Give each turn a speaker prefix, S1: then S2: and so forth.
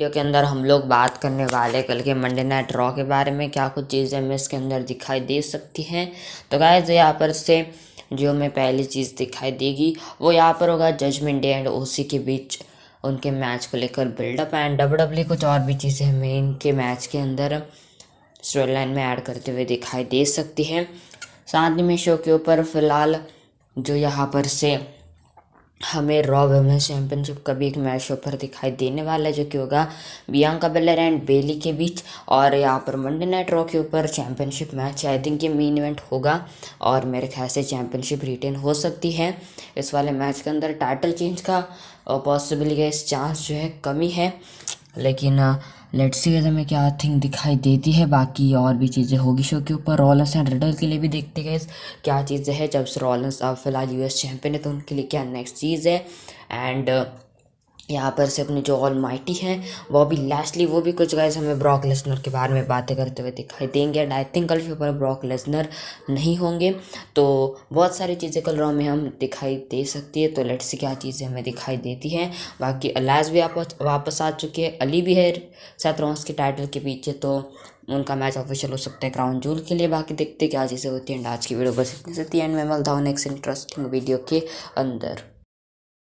S1: video के अंदर हम लोग बात करने वाले कल के मंडे नाइट रॉ के बारे में क्या कुछ चीज़ें हमें इसके अंदर दिखाई दे सकती हैं तो जो यहाँ पर से जो हमें पहली चीज़ दिखाई देगी वो यहाँ पर होगा जजमेंट डे एंड ओसी के बीच उनके मैच को लेकर बिल्डअप एंड डब्ल्यू डब्ल्यू कुछ और भी चीज़ें हमें इनके मैच के अंदर स्टोरी लाइन में ऐड करते हुए दिखाई दे सकती हैं साथ ही में शो के ऊपर फिलहाल जो यहाँ पर से हमें रॉ वेमेंस चैंपियनशिप का भी एक मैच ऊपर दिखाई देने वाला है जो कि होगा बियांका बेलर एंड बेली के बीच और यहाँ पर मंडे नाइट रॉ के ऊपर चैंपियनशिप मैच आई थिंक ये मेन इवेंट होगा और मेरे ख्याल से चैंपियनशिप रिटेन हो सकती है इस वाले मैच के अंदर टाइटल चेंज का पॉसिबिलिटी चांस जो है कमी है लेकिन लेट्स सी अगर हमें क्या थिंग दिखाई देती है बाकी और भी चीज़ें होगी शो के ऊपर रॉलर्स एंड रिडल के लिए भी देखते गए क्या चीज़ें हैं जब रॉलर्स अब फिलहाल यूएस चैंपियन है तो उनके लिए क्या नेक्स्ट चीज़ है एंड यहाँ पर से अपने जो ऑल माइटी हैं वो भी लास्टली वो भी कुछ गाइस हमें ब्रॉक लेसनर के बारे में बातें करते हुए दिखाई देंगे एंड आई थिंक कल पेपर ब्रॉक लेसनर नहीं होंगे तो बहुत सारी चीज़ें कल रॉ में हम दिखाई दे सकती है तो लेट्स सी क्या चीज़ें हमें दिखाई देती हैं बाकी अलाज भी आप वापस आ चुके हैं अली भी है सात रॉन्स के टाइटल के पीछे तो उनका मैच ऑफिशियल हो सकता है क्राउन जूल के लिए बाकी देखते क्या चीज़ें होती हैं एंड आज की वीडियो बस इतनी है एंड मैं मिलता हूँ नेक्स्ट इंटरेस्टिंग वीडियो के अंदर